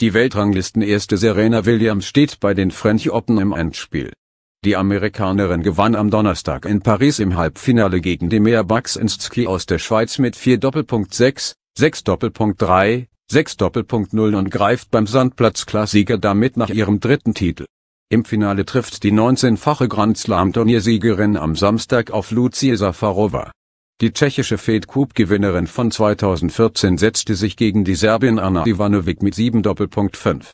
Die Weltranglistenerste Serena Williams steht bei den French Open im Endspiel. Die Amerikanerin gewann am Donnerstag in Paris im Halbfinale gegen die Demir Baksinski aus der Schweiz mit 4 Doppelpunkt 6, 6 Doppelpunkt 3, 6 Doppelpunkt 0 und greift beim sandplatz Sandplatzklassiker damit nach ihrem dritten Titel. Im Finale trifft die 19-fache Grand Slam-Turniersiegerin am Samstag auf Lucia Safarova. Die tschechische Fed Cup Gewinnerin von 2014 setzte sich gegen die Serbin Anna Ivanovic mit 7 7 Doppelpunkt 5,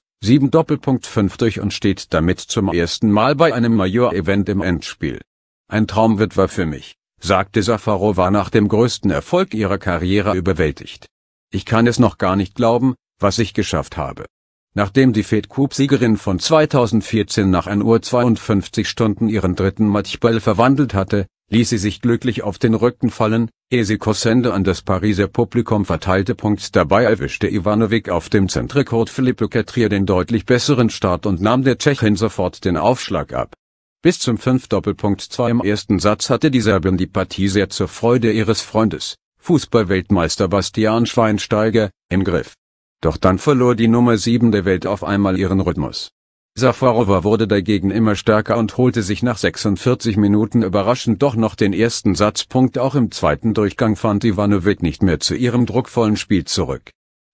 Doppelpunkt 5 durch und steht damit zum ersten Mal bei einem Major-Event im Endspiel. Ein Traum wird war für mich, sagte Safarova nach dem größten Erfolg ihrer Karriere überwältigt. Ich kann es noch gar nicht glauben, was ich geschafft habe. Nachdem die Fed Cup Siegerin von 2014 nach 1 Uhr 52 Stunden ihren dritten Matchball verwandelt hatte, ließ sie sich glücklich auf den Rücken fallen, ehe sie Kossende an das Pariser Publikum verteilte. Dabei erwischte Ivanovic auf dem Zentrikot Filippo Katrier den deutlich besseren Start und nahm der Tschechin sofort den Aufschlag ab. Bis zum 5 Doppelpunkt 2 im ersten Satz hatte die Serbin die Partie sehr zur Freude ihres Freundes, Fußballweltmeister Bastian Schweinsteiger, im Griff. Doch dann verlor die Nummer 7 der Welt auf einmal ihren Rhythmus. Safarova wurde dagegen immer stärker und holte sich nach 46 Minuten überraschend doch noch den ersten Satzpunkt. Auch im zweiten Durchgang fand Ivanovic nicht mehr zu ihrem druckvollen Spiel zurück.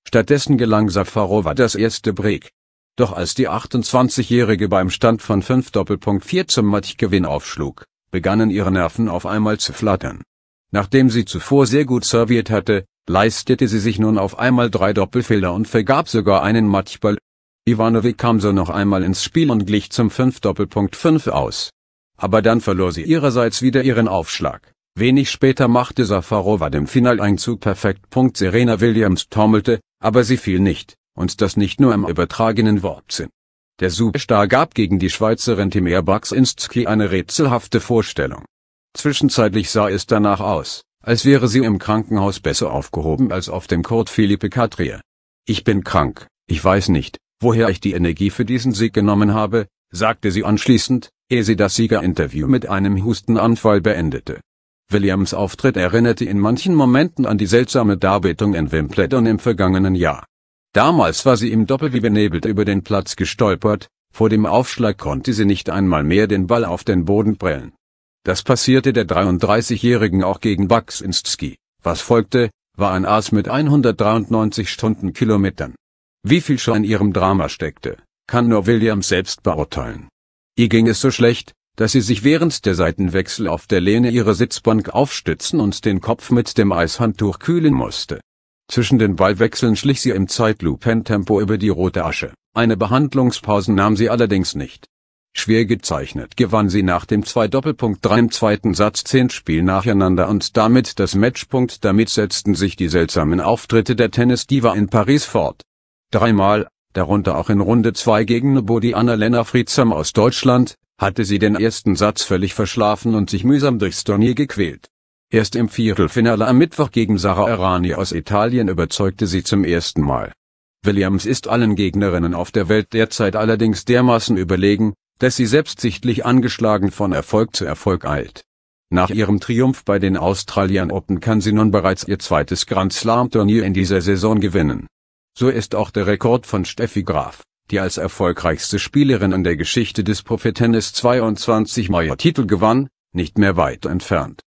Stattdessen gelang Safarova das erste Break. Doch als die 28-Jährige beim Stand von 5 Doppelpunkt 4 zum Matchgewinn aufschlug, begannen ihre Nerven auf einmal zu flattern. Nachdem sie zuvor sehr gut serviert hatte, leistete sie sich nun auf einmal drei Doppelfehler und vergab sogar einen Matchball, Ivanovic kam so noch einmal ins Spiel und glich zum 5.5 aus. Aber dann verlor sie ihrerseits wieder ihren Aufschlag. Wenig später machte Safarova den Finaleinzug perfekt. Serena Williams taumelte, aber sie fiel nicht, und das nicht nur im übertragenen Wortsinn. Der Superstar gab gegen die Schweizerin Timea Baksinski eine rätselhafte Vorstellung. Zwischenzeitlich sah es danach aus, als wäre sie im Krankenhaus besser aufgehoben als auf dem Court Philippe Catrier. Ich bin krank, ich weiß nicht, woher ich die Energie für diesen Sieg genommen habe, sagte sie anschließend, ehe sie das Siegerinterview mit einem Hustenanfall beendete. Williams Auftritt erinnerte in manchen Momenten an die seltsame Darbietung in Wimbledon im vergangenen Jahr. Damals war sie im Doppel wie benebelt über den Platz gestolpert, vor dem Aufschlag konnte sie nicht einmal mehr den Ball auf den Boden prellen. Das passierte der 33-Jährigen auch gegen Bucks Instski. Was folgte, war ein Aas mit 193 Stundenkilometern. Wie viel schon in ihrem Drama steckte, kann nur Williams selbst beurteilen. Ihr ging es so schlecht, dass sie sich während der Seitenwechsel auf der Lehne ihrer Sitzbank aufstützen und den Kopf mit dem Eishandtuch kühlen musste. Zwischen den Ballwechseln schlich sie im Zeitlupentempo über die rote Asche. Eine Behandlungspause nahm sie allerdings nicht. Schwer gezeichnet gewann sie nach dem 2-3 im zweiten Satz zehn Spiel nacheinander und damit das Matchpunkt. Damit setzten sich die seltsamen Auftritte der Tennis-Diva in Paris fort dreimal, darunter auch in Runde 2 gegen Bodiana-Lena Friedsam aus Deutschland, hatte sie den ersten Satz völlig verschlafen und sich mühsam durchs Turnier gequält. Erst im Viertelfinale am Mittwoch gegen Sarah Arani aus Italien überzeugte sie zum ersten Mal. Williams ist allen Gegnerinnen auf der Welt derzeit allerdings dermaßen überlegen, dass sie selbstsichtlich angeschlagen von Erfolg zu Erfolg eilt. Nach ihrem Triumph bei den Australian Open kann sie nun bereits ihr zweites Grand Slam Turnier in dieser Saison gewinnen. So ist auch der Rekord von Steffi Graf, die als erfolgreichste Spielerin in der Geschichte des Profitennis 22 neue Titel gewann, nicht mehr weit entfernt